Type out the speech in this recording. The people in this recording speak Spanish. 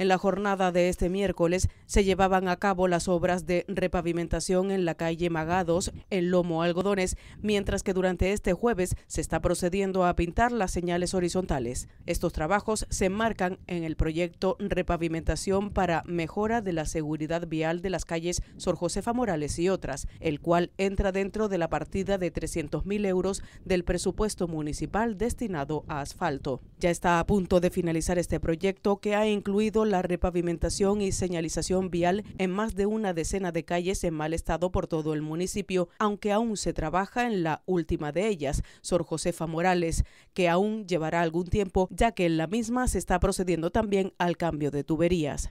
En la jornada de este miércoles se llevaban a cabo las obras de repavimentación en la calle Magados, en Lomo Algodones, mientras que durante este jueves se está procediendo a pintar las señales horizontales. Estos trabajos se enmarcan en el proyecto Repavimentación para Mejora de la Seguridad Vial de las calles Sor Josefa Morales y otras, el cual entra dentro de la partida de 300.000 mil euros del presupuesto municipal destinado a asfalto. Ya está a punto de finalizar este proyecto que ha incluido la repavimentación y señalización vial en más de una decena de calles en mal estado por todo el municipio, aunque aún se trabaja en la última de ellas, Sor Josefa Morales, que aún llevará algún tiempo, ya que en la misma se está procediendo también al cambio de tuberías.